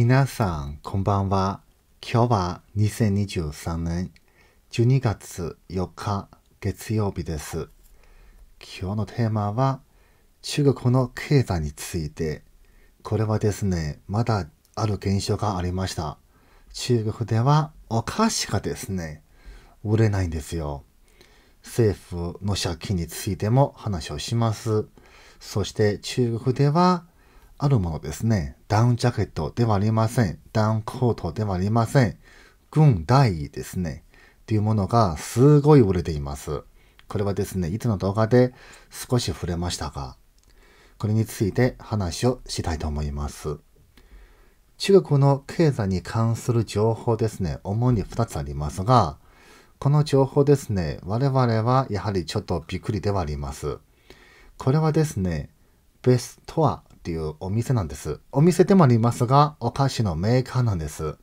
皆さん、こんばんは。今日は2023年12月4日月曜日です。今日のテーマは中国の経済について。これはですね、まだある現象がありました。中国ではお菓子がですね、売れないんですよ。政府の借金についても話をします。そして中国ではあるものですね。ダウンジャケットではありません。ダウンコートではありません。軍大ですね。というものがすごい売れています。これはですね、いつの動画で少し触れましたが、これについて話をしたいと思います。中国の経済に関する情報ですね、主に2つありますが、この情報ですね、我々はやはりちょっとびっくりではあります。これはですね、ベストアっていうお店なんです。お店でもありますが、お菓子のメーカーなんです。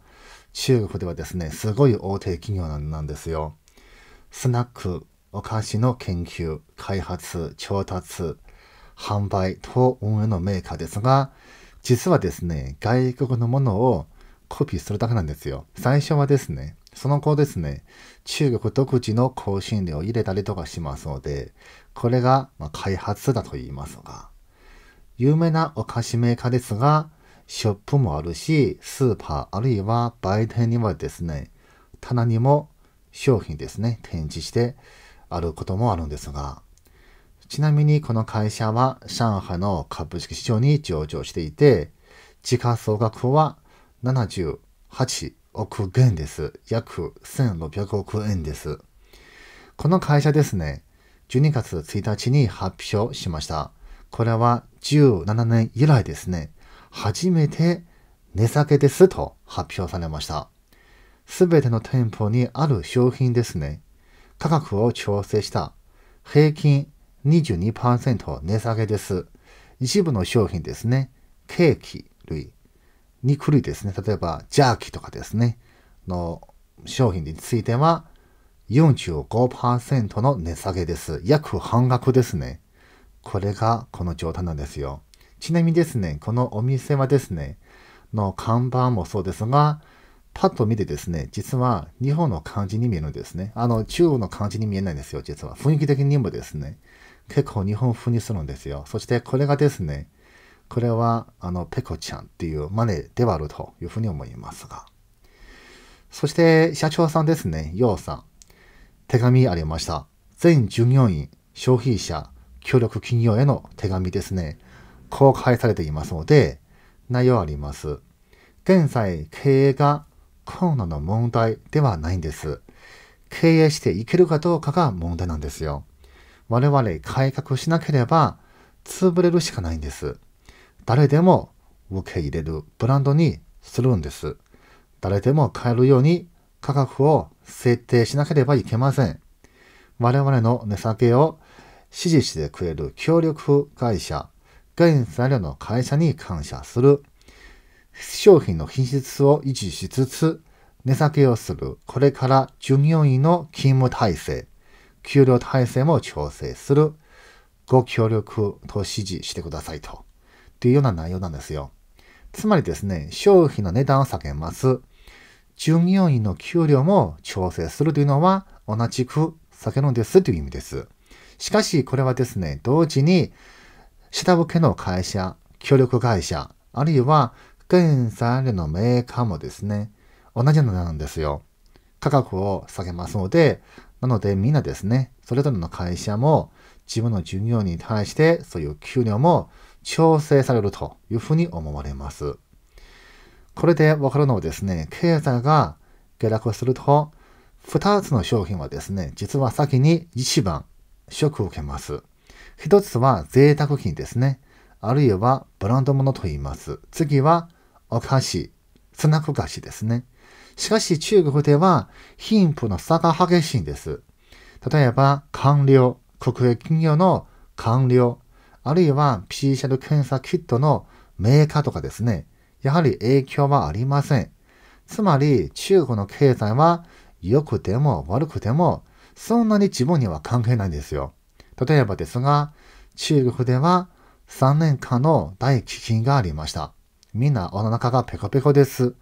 中国ではですね、すごい大手企業なんですよ。スナック、お菓子の研究、開発、調達、販売等運営のメーカーですが、実はですね、外国のものをコピーするだけなんですよ。最初はですね、その後ですね、中国独自の香辛料を入れたりとかしますので、これがま開発だと言いますが、有名なお菓子メーカーですが、ショップもあるし、スーパーあるいは売店にはですね、棚にも商品ですね、展示してあることもあるんですが、ちなみにこの会社は上海の株式市場に上場していて、時価総額は78億元です。約1600億円です。この会社ですね、12月1日に発表しました。これは17年以来ですね、初めて値下げですと発表されました。すべての店舗にある商品ですね。価格を調整した平均22%値下げです。一部の商品ですね。ケーキ類、肉類ですね。例えば、ジャーキとかですね。の商品については45%の値下げです。約半額ですね。これがこの状態なんですよ。ちなみにですね、このお店はですね、の看板もそうですが、パッと見てですね、実は日本の漢字に見えるんですね。あの、中国の漢字に見えないんですよ、実は。雰囲気的にもですね、結構日本風にするんですよ。そしてこれがですね、これは、あの、ペコちゃんっていうマネではあるというふうに思いますが。そして、社長さんですね、ヨウさん。手紙ありました。全従業員、消費者、協力企業への手紙ですね、公開されていますので、内容あります。現在、経営がコロナの問題ではないんです。経営していけるかどうかが問題なんですよ。我々改革しなければ潰れるしかないんです。誰でも受け入れるブランドにするんです。誰でも買えるように価格を設定しなければいけません。我々の値下げを支持してくれる協力会社、現在の会社に感謝する。商品の品質を維持しつつ、値下げをする。これから従業員の勤務体制、給料体制も調整する。ご協力と指示してくださいと。っていうような内容なんですよ。つまりですね、商品の値段を下げます。従業員の給料も調整するというのは同じく下げるんですという意味です。しかし、これはですね、同時に、下請けの会社、協力会社、あるいは、現在のメーカーもですね、同じのなんですよ。価格を下げますので、なのでみんなですね、それぞれの会社も自分の従業員に対してそういう給料も調整されるというふうに思われます。これでわかるのはですね、経済が下落すると、2つの商品はですね、実は先に一番ショックを受けます。一つは贅沢品ですね。あるいはブランド物と言います。次はお菓子、スナック菓子ですね。しかし中国では貧富の差が激しいんです。例えば官僚、国営企業の官僚、あるいは PCR 検査キットのメーカーとかですね。やはり影響はありません。つまり中国の経済は良くても悪くてもそんなに自分には関係ないんですよ。例えばですが、中国では3年間の大飢饉がありました。みんなお腹がペコペコです。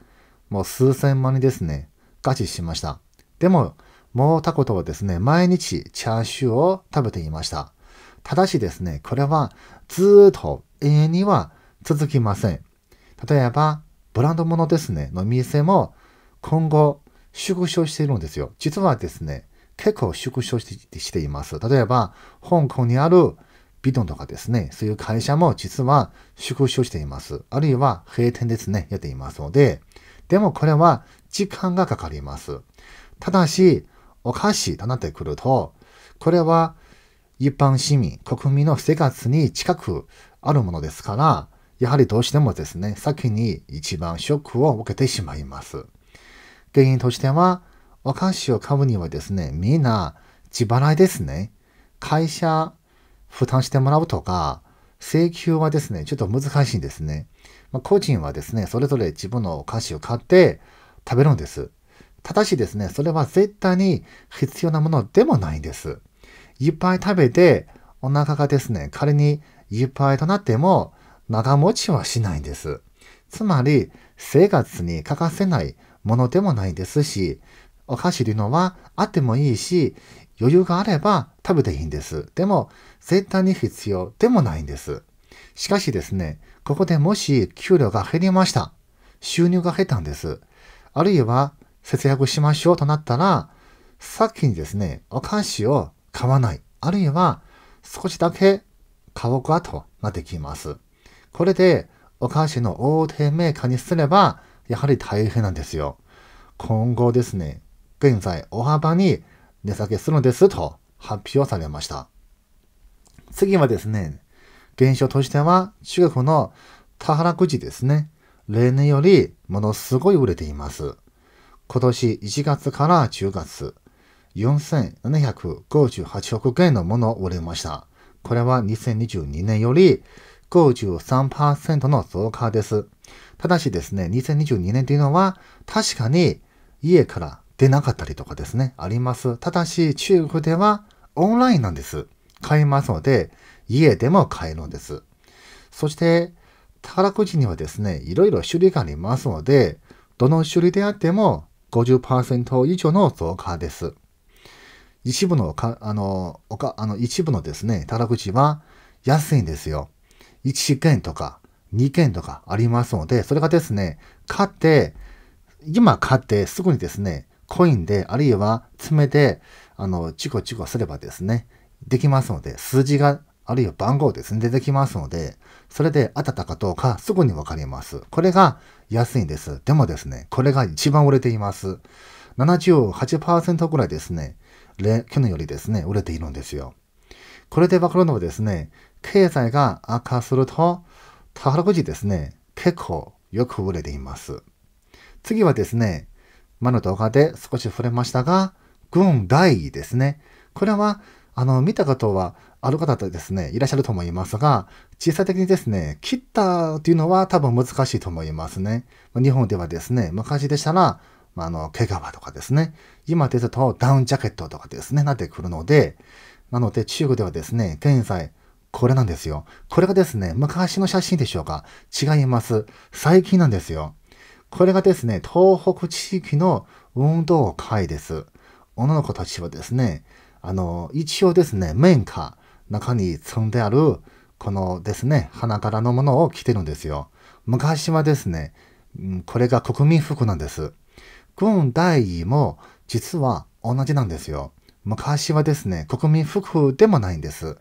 もう数千万人ですね、ガチしました。でも、もうたことはですね、毎日チャーシューを食べていました。ただしですね、これはずっと永遠には続きません。例えば、ブランド物ですね、の店も今後縮小しているんですよ。実はですね、結構縮小してしています。例えば、香港にあるビドンとかですね、そういう会社も実は縮小しています。あるいは閉店ですね、やっていますので、でもこれは時間がかかります。ただし、お菓子となってくると、これは一般市民、国民の生活に近くあるものですから、やはりどうしてもですね、先に一番ショックを受けてしまいます。原因としては、お菓子を買うにはですね、みんな自払いですね。会社負担してもらうとか、請求はですね、ちょっと難しいんですね。まあ、個人はですね、それぞれ自分のお菓子を買って食べるんです。ただしですね、それは絶対に必要なものでもないんです。いっぱい食べて、お腹がですね、仮にいっぱいとなっても、長持ちはしないんです。つまり、生活に欠かせないものでもないですし、お菓子というのはあってもいいし、余裕があれば食べていいんです。でも、絶対に必要でもないんです。しかしですね、ここでもし給料が減りました。収入が減ったんです。あるいは、節約しましょうとなったら、さっきにですね、お菓子を買わない。あるいは、少しだけ買おうかとなってきます。これで、お菓子の大手メーカーにすれば、やはり大変なんですよ。今後ですね、現在大幅に値下げするのですと発表されました。次はですね、現象としては中国の原くじですね。例年よりものすごい売れています。今年1月から10月、4758億元のものを売れました。これは2022年より53%の増加です。ただしですね、2022年というのは確かに家から出なかったりとかですね、あります。ただし、中国ではオンラインなんです。買えますので、家でも買えるんです。そして、宝くじにはですね、いろいろ種類がありますので、どの種類であっても50%以上の増加です。一部のか、あの、おか、あの、一部のですね、宝くじは安いんですよ。1件とか2件とかありますので、それがですね、買って、今買ってすぐにですね、コインで、あるいは爪で、あの、チコチコすればですね、できますので、数字が、あるいは番号ですね、出てきますので、それで当たったかどうかすぐにわかります。これが安いんです。でもですね、これが一番売れています。78%ぐらいですね、去年よりですね、売れているんですよ。これでわかるのはですね、経済が悪化すると、宝くじですね、結構よく売れています。次はですね、前の動画で少し触れましたが、軍大ですね。これは、あの、見たことはある方とですね、いらっしゃると思いますが、小さい的にですね、切ったというのは多分難しいと思いますね。日本ではですね、昔でしたら、まあ、あの、毛皮とかですね、今ですとダウンジャケットとかですね、なってくるので、なので中国ではですね、現在、これなんですよ。これがですね、昔の写真でしょうか違います。最近なんですよ。これがですね、東北地域の運動会です。女の子たちはですね、あの、一応ですね、綿花、中に積んである、このですね、花柄のものを着てるんですよ。昔はですね、これが国民服なんです。軍大尉も実は同じなんですよ。昔はですね、国民服でもないんです。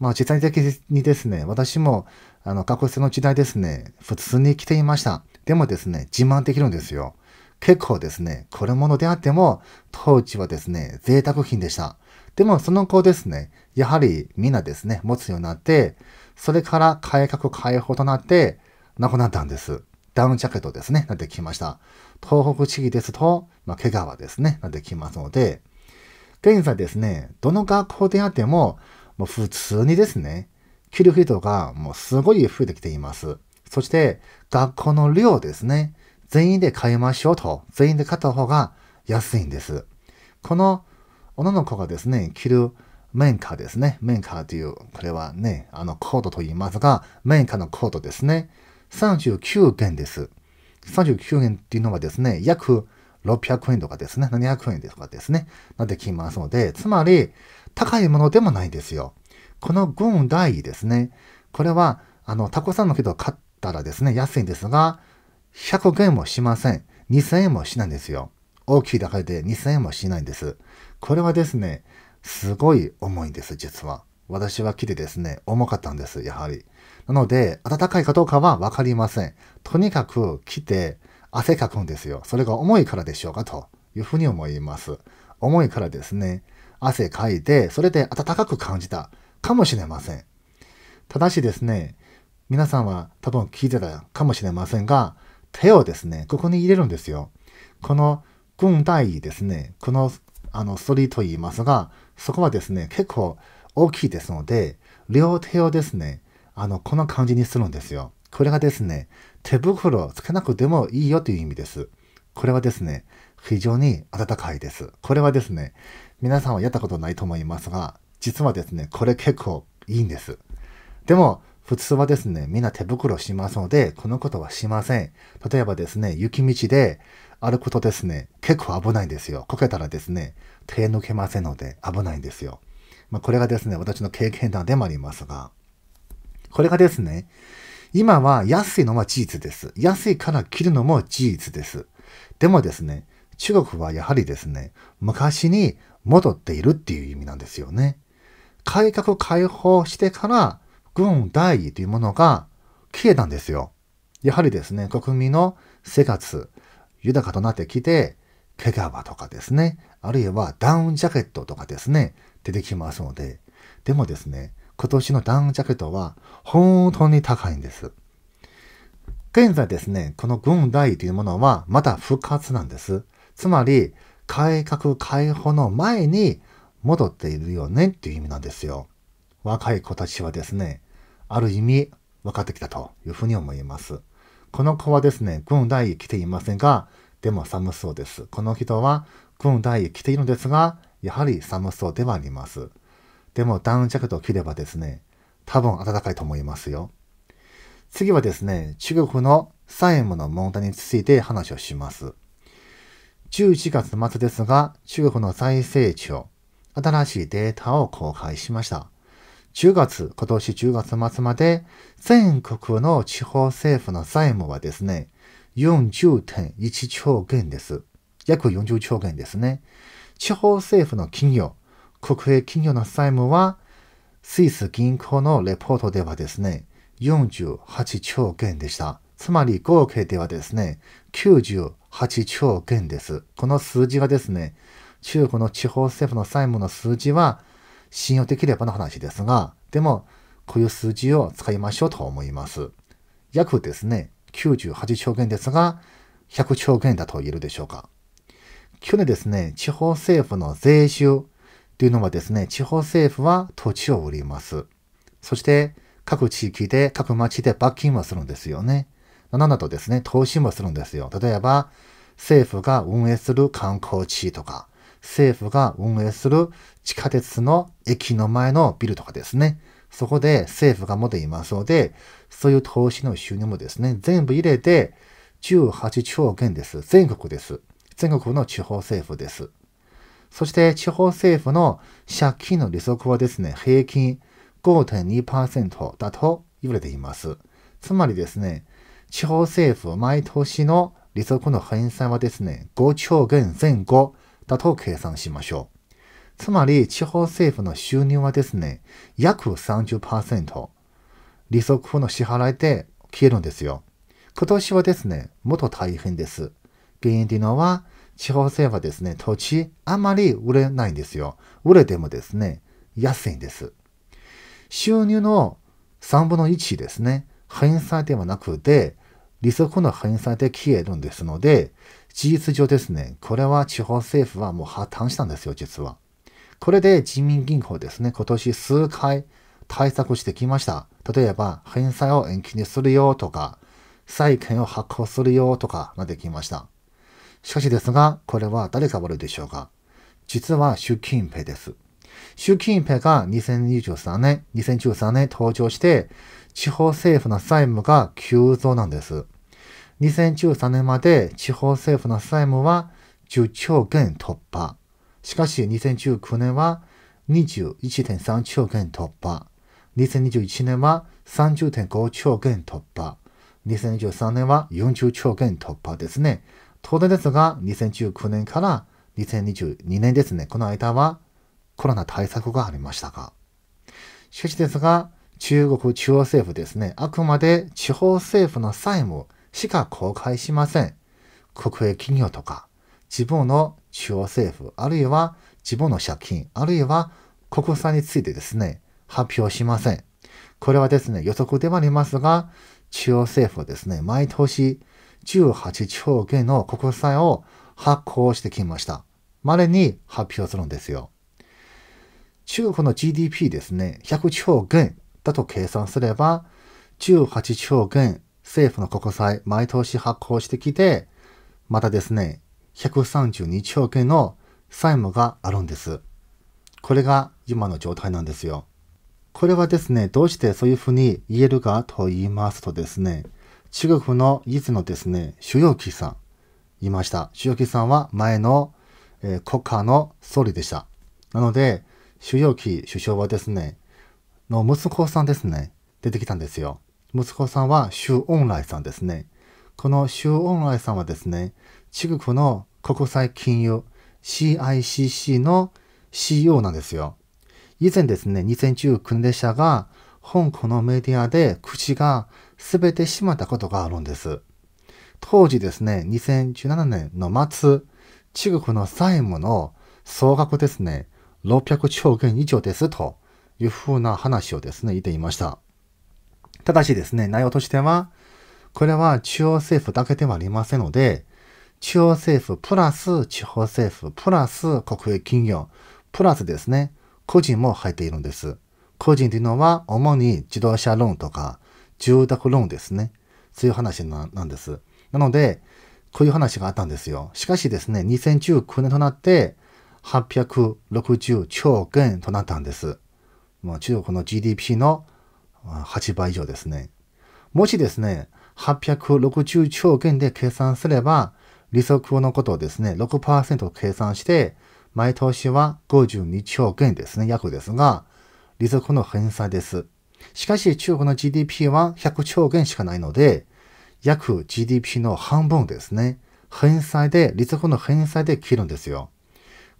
まあ、実際的にですね、私も、あの、学生の時代ですね、普通に着ていました。でもですね、自慢できるんですよ。結構ですね、これものであっても、当時はですね、贅沢品でした。でも、その後ですね、やはりみんなですね、持つようになって、それから改革開放となって、なくなったんです。ダウンジャケットですね、なってきました。東北地域ですと、まあ、怪我はですね、なってきますので、現在ですね、どの学校であっても、もう普通にですね、給料人がもうすごい増えてきています。そして、学校の量ですね、全員で買いましょうと、全員で買った方が安いんです。この女の子がですね、着るメンカーですね。メンカーという、これはね、あのコードと言いますが、メンカーのコードですね。39元です。39円っていうのはですね、約600円とかですね、700円とかですね、なってきますので、つまり、高いものでもないですよ。この軍大尉ですね。これは、あの、タコさんのけど買ったらですね、安いんですが、100元もしません。2000円もしないんですよ。大きいだけで2000円もしないんです。これはですね、すごい重いんです、実は。私は木でですね、重かったんです、やはり。なので、暖かいかどうかはわかりません。とにかく来て汗かくんですよ。それが重いからでしょうかというふうに思います。重いからですね、汗かいて、それで暖かく感じたかもしれません。ただしですね、皆さんは多分聞いてたかもしれませんが、手をですね、ここに入れるんですよ。この軍隊ですね、この、あの、リーと言いますが、そこはですね、結構大きいですので、両手をですね、あの、この感じにするんですよ。これがですね、手袋をつけなくてもいいよという意味です。これはですね、非常に暖かいです。これはですね、皆さんはやったことないと思いますが、実はですね、これ結構いいんです。でも、普通はですね、みんな手袋しますので、このことはしません。例えばですね、雪道で歩くとですね、結構危ないんですよ。こけたらですね、手抜けませんので危ないんですよ。まあ、これがですね、私の経験談でもありますが、これがですね、今は安いのは事実です。安いから着るのも事実です。でもですね、中国はやはりですね、昔に戻っているっていう意味なんですよね。改革開放してから軍大義というものが消えたんですよ。やはりですね、国民の生活、豊かとなってきて、毛皮とかですね、あるいはダウンジャケットとかですね、出てきますので、でもですね、今年のダウンジャケットは本当に高いんです。現在ですね、この軍大というものはまた復活なんです。つまり、改革解放の前に戻っているよねっていう意味なんですよ。若い子たちはですね、ある意味分かってきたというふうに思います。この子はですね、軍大へ来ていませんが、でも寒そうです。この人は軍大へ来ているのですが、やはり寒そうではあります。でもダウンジャケットを着ればですね、多分暖かいと思いますよ。次はですね、中国の債務の問題について話をします。11月末ですが、中国の財政庁、新しいデータを公開しました。10月、今年10月末まで、全国の地方政府の債務はですね、40.1兆元です。約40兆元ですね。地方政府の企業、国営企業の債務は、スイス銀行のレポートではですね、48兆元でした。つまり合計ではですね、98 8兆元です。この数字がですね、中国の地方政府の債務の数字は信用できればの話ですが、でも、こういう数字を使いましょうと思います。約ですね、98兆元ですが、100兆元だと言えるでしょうか。去年ですね、地方政府の税収というのはですね、地方政府は土地を売ります。そして、各地域で、各町で罰金はするんですよね。なだとですね、投資もするんですよ。例えば、政府が運営する観光地とか、政府が運営する地下鉄の駅の前のビルとかですね。そこで政府が持っていますので、そういう投資の収入もですね、全部入れて18兆元です。全国です。全国の地方政府です。そして地方政府の借金の利息はですね、平均5.2%だと言われています。つまりですね、地方政府、毎年の利息の返済はですね、5兆元前後だと計算しましょう。つまり、地方政府の収入はですね、約30%、利息の支払いで消えるんですよ。今年はですね、もっと大変です。原因というのは、地方政府はですね、土地あまり売れないんですよ。売れてもですね、安いんです。収入の3分の1ですね、返済ではなくて、利息の返済で消えるんですので、事実上ですね、これは地方政府はもう破綻したんですよ、実は。これで人民銀行ですね、今年数回対策してきました。例えば、返済を延期にするよとか、債権を発行するよとかができました。しかしですが、これは誰が悪いでしょうか実は習近平です。習近平が2023年、2013年登場して、地方政府の債務が急増なんです。2013年まで地方政府の債務は10兆元突破。しかし2019年は21.3兆元突破。2021年は30.5兆元突破。2023年は40兆元突破ですね。当然ですが、2019年から2022年ですね。この間はコロナ対策がありましたが。しかしですが、中国中央政府ですね、あくまで地方政府の債務しか公開しません。国営企業とか、自分の中央政府、あるいは自分の借金、あるいは国債についてですね、発表しません。これはですね、予測ではありますが、中央政府はですね、毎年18兆元の国債を発行してきました。稀に発表するんですよ。中国の GDP ですね、100兆元だと計算すれば、18兆元政府の国債毎年発行してきて、またですね、132兆元の債務があるんです。これが今の状態なんですよ。これはですね、どうしてそういうふうに言えるかと言いますとですね、中国の以前のですね、主要機さん、いました。主要機さんは前の、えー、国家の総理でした。なので、主要機首相はですね、の息子さんですね、出てきたんですよ。息子さんは周恩来さんですね。この周恩来さんはですね、中国の国際金融 CICC の CEO なんですよ。以前ですね、2019年でしたが、香港のメディアで口が滑ってしまったことがあるんです。当時ですね、2017年の末、中国の債務の総額ですね、600兆元以上ですというふうな話をですね、言っていました。ただしですね、内容としては、これは中央政府だけではありませんので、中央政府プラス地方政府プラス国営企業プラスですね、個人も入っているんです。個人というのは主に自動車ローンとか住宅ローンですね。そういう話なんです。なので、こういう話があったんですよ。しかしですね、2019年となって860兆元となったんです。まあ、中国の GDP の8倍以上ですね。もしですね、860兆元で計算すれば、利息のことをですね、6%計算して、毎年は52兆元ですね、約ですが、利息の返済です。しかし中国の GDP は100兆元しかないので、約 GDP の半分ですね、返済で、利息の返済で切るんですよ。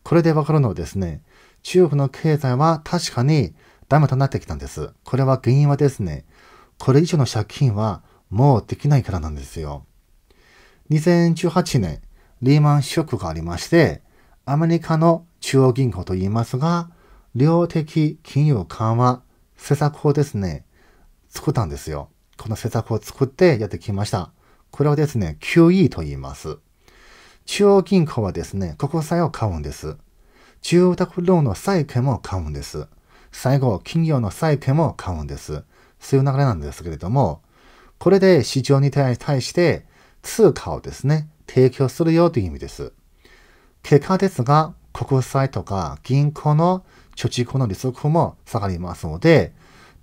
これでわかるのはですね、中国の経済は確かにダメとなってきたんです。これは原因はですね、これ以上の借金はもうできないからなんですよ。2018年、リーマンショックがありまして、アメリカの中央銀行といいますが、量的金融緩和施策をですね、作ったんですよ。この施策を作ってやってきました。これをですね、QE と言います。中央銀行はですね、国債を買うんです。住宅ローンの債券も買うんです。最後、企業の債券も買うんです。そういう流れなんですけれども、これで市場に対して通貨をですね、提供するよという意味です。結果ですが、国債とか銀行の貯蓄の利息も下がりますので、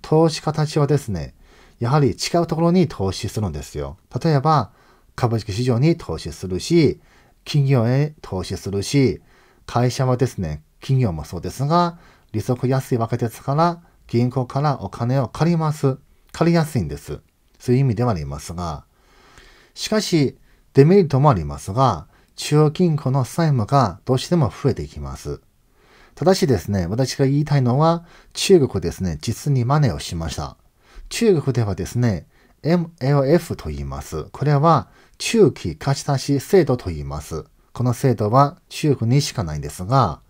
投資家たちはですね、やはり違うところに投資するんですよ。例えば、株式市場に投資するし、企業へ投資するし、会社はですね、企業もそうですが、利息安いわけですから、銀行からお金を借ります。借りやすいんです。そういう意味ではありますが、しかし、デメリットもありますが、中央銀行の債務がどうしても増えていきます。ただしですね、私が言いたいのは、中国ですね、実に真似をしました。中国ではですね、MLF と言います。これは、中期貸し出し制度と言います。この制度は中国にしかないんですが、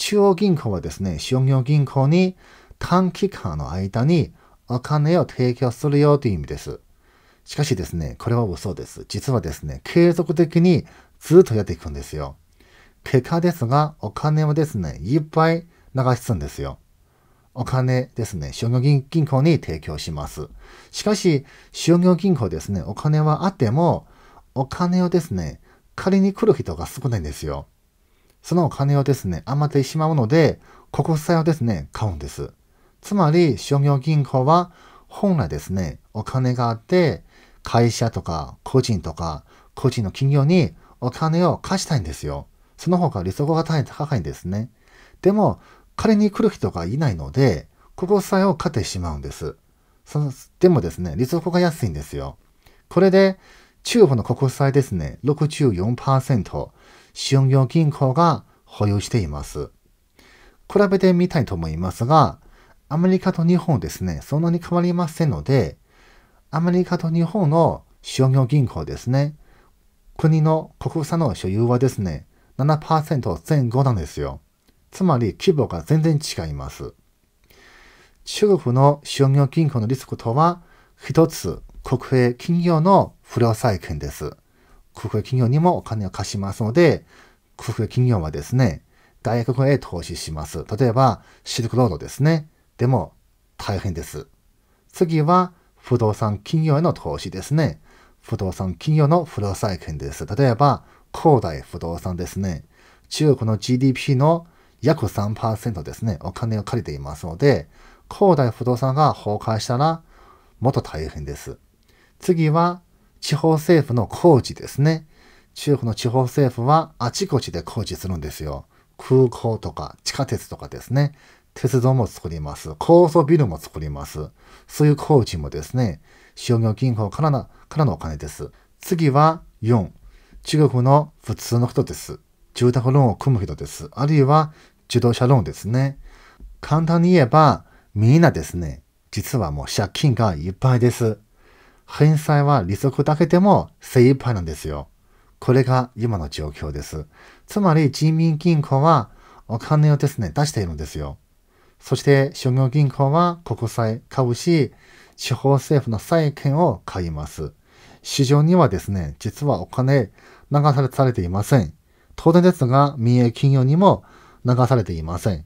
中央銀行はですね、商業銀行に短期間の間にお金を提供するよという意味です。しかしですね、これは嘘です。実はですね、継続的にずっとやっていくんですよ。結果ですが、お金をですね、いっぱい流すんですよ。お金ですね、商業銀行に提供します。しかし、商業銀行ですね、お金はあっても、お金をですね、借りに来る人が少ないんですよ。そのお金をですね、余ってしまうので、国債をですね、買うんです。つまり、商業銀行は、本来ですね、お金があって、会社とか個人とか、個人の企業にお金を貸したいんですよ。その方が利息が大変高いんですね。でも、借りに来る人がいないので、国債を買ってしまうんです。その、でもですね、利息が安いんですよ。これで、中国の国債ですね、64%、商業銀行が保有しています。比べてみたいと思いますが、アメリカと日本ですね、そんなに変わりませんので、アメリカと日本の商業銀行ですね、国の国産の所有はですね、7%前後なんですよ。つまり規模が全然違います。中国の商業銀行のリスクとは、一つ国営企業の不良債権です。国有企業にもお金を貸しますので、国有企業はですね、外国へ投資します。例えば、シルクロードですね。でも、大変です。次は、不動産企業への投資ですね。不動産企業の不良債権です。例えば、恒大不動産ですね。中国の GDP の約3%ですね。お金を借りていますので、恒大不動産が崩壊したら、もっと大変です。次は、地方政府の工事ですね。中国の地方政府はあちこちで工事するんですよ。空港とか地下鉄とかですね。鉄道も作ります。高層ビルも作ります。そういう工事もですね、商業銀行からのからのお金です。次は4、中国の普通の人です。住宅ローンを組む人です。あるいは自動車ローンですね。簡単に言えば、みんなですね、実はもう借金がいっぱいです。返済は利息だけでも精一杯なんですよ。これが今の状況です。つまり人民銀行はお金をですね、出しているんですよ。そして商業銀行は国債買うし、地方政府の債券を買います。市場にはですね、実はお金流されていません。当然ですが、民営企業にも流されていません。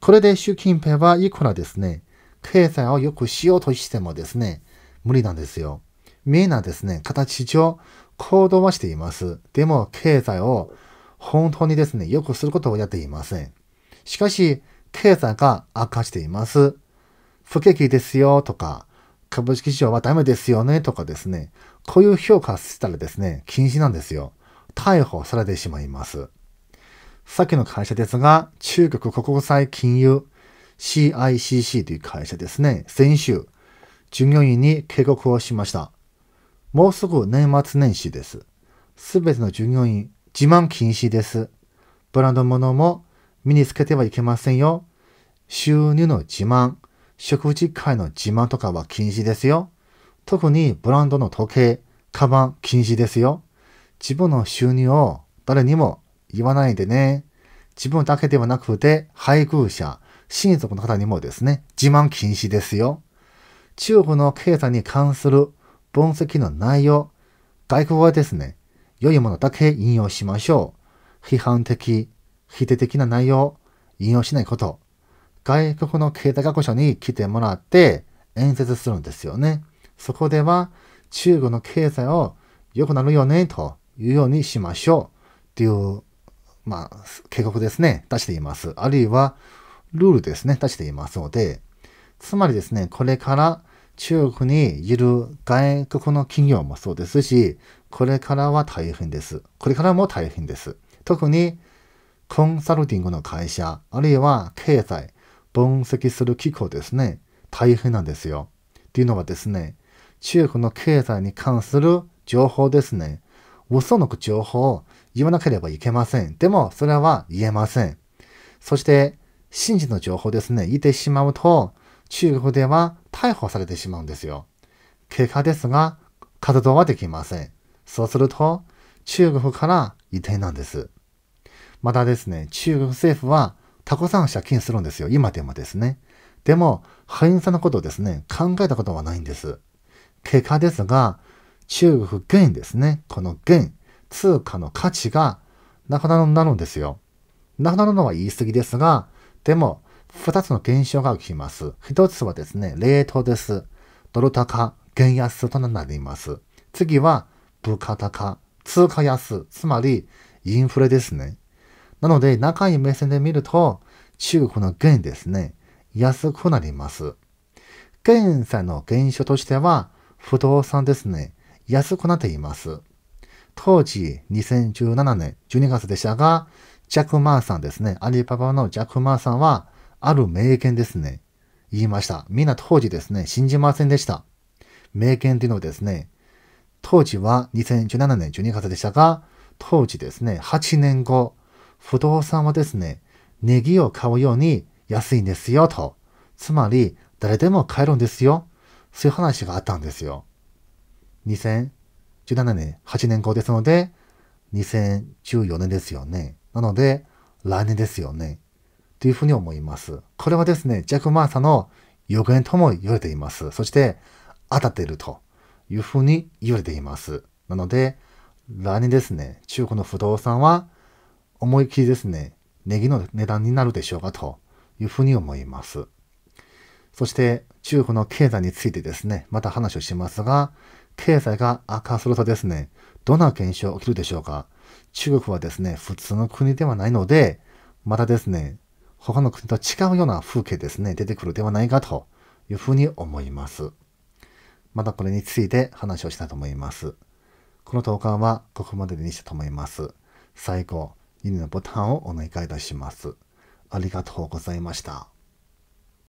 これで習近平はいくらですね、経済を良くしようとしてもですね、無理なんですよ。みんなですね、形上行動はしています。でも、経済を本当にですね、良くすることをやっていません。しかし、経済が悪化しています。不景気ですよとか、株式市場はダメですよねとかですね、こういう評価したらですね、禁止なんですよ。逮捕されてしまいます。さっきの会社ですが、中国国際金融 CICC という会社ですね、先週、従業員に警告をしました。もうすぐ年末年始です。すべての従業員、自慢禁止です。ブランド物も身につけてはいけませんよ。収入の自慢、食事会の自慢とかは禁止ですよ。特にブランドの時計、カバン禁止ですよ。自分の収入を誰にも言わないでね。自分だけではなくて、配偶者、親族の方にもですね、自慢禁止ですよ。中国の経済に関する分析の内容、外国語ですね。良いものだけ引用しましょう。批判的、否定的な内容、引用しないこと。外国の経済学者に来てもらって演説するんですよね。そこでは中国の経済を良くなるよねというようにしましょうという、まあ、警告ですね。出しています。あるいはルールですね。出していますので、つまりですね、これから中国にいる外国の企業もそうですし、これからは大変です。これからも大変です。特にコンサルティングの会社、あるいは経済、分析する機構ですね、大変なんですよ。っていうのはですね、中国の経済に関する情報ですね。嘘の情報を言わなければいけません。でも、それは言えません。そして、真実の情報ですね、言ってしまうと、中国では逮捕されてしまうんですよ。結果ですが、活動はできません。そうすると、中国から移転なんです。またですね、中国政府はタコさん借金するんですよ。今でもですね。でも、閉鎖のことをですね、考えたことはないんです。結果ですが、中国元ですね。この元、通貨の価値がなくなるんですよ。なくなるのは言い過ぎですが、でも、二つの現象が起きます。一つはですね、レートです。ドル高、減安となります。次は、物価高、通貨安、つまりインフレですね。なので、長い目線で見ると、中国の元ですね、安くなります。現在の現象としては、不動産ですね、安くなっています。当時、2017年12月でしたが、ジャック・マーさんですね、アリババのジャック・マーさんは、ある名言ですね。言いました。みんな当時ですね、信じませんでした。名言というのはですね、当時は2017年12月でしたが、当時ですね、8年後、不動産はですね、ネギを買うように安いんですよと。つまり、誰でも買えるんですよ。そういう話があったんですよ。2017年、8年後ですので、2014年ですよね。なので、来年ですよね。というふうに思います。これはですね、ジャック・マーサの予言とも言われています。そして、当たっているというふうに言われています。なので、来年ですね、中古の不動産は思いっきりですね、ネギの値段になるでしょうかというふうに思います。そして、中国の経済についてですね、また話をしますが、経済が悪化するとですね、どんな現象が起きるでしょうか中国はですね、普通の国ではないので、またですね、他の国と違うような風景ですね、出てくるではないかというふうに思います。またこれについて話をしたいと思います。この投稿はここまでにしたと思います。最後、いいねのボタンをお願いいたします。ありがとうございました。